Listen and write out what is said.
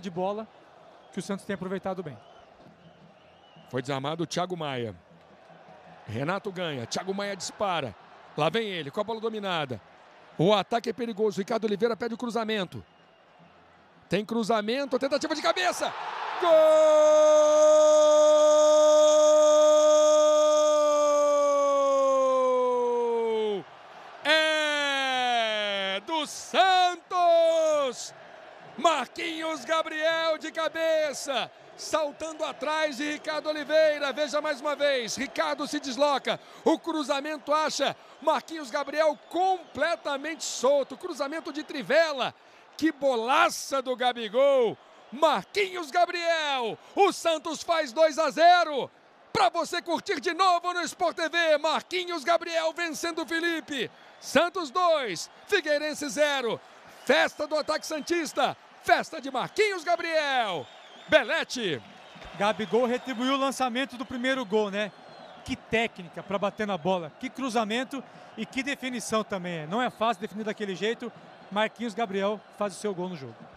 de bola que o Santos tem aproveitado bem. Foi desarmado o Thiago Maia. Renato ganha, Thiago Maia dispara. Lá vem ele, com a bola dominada. O ataque é perigoso. Ricardo Oliveira pede o cruzamento. Tem cruzamento, tentativa de cabeça. Gol! É do Santos! Marquinhos Gabriel de cabeça, saltando atrás de Ricardo Oliveira. Veja mais uma vez, Ricardo se desloca, o cruzamento acha Marquinhos Gabriel completamente solto, cruzamento de trivela. Que bolaça do Gabigol! Marquinhos Gabriel, o Santos faz 2 a 0. Para você curtir de novo no Sport TV, Marquinhos Gabriel vencendo o Felipe. Santos 2, Figueirense 0. Festa do Ataque Santista. Festa de Marquinhos Gabriel. Belete. Gabigol retribuiu o lançamento do primeiro gol, né? Que técnica para bater na bola, que cruzamento e que definição também. Né? Não é fácil definir daquele jeito. Marquinhos Gabriel faz o seu gol no jogo.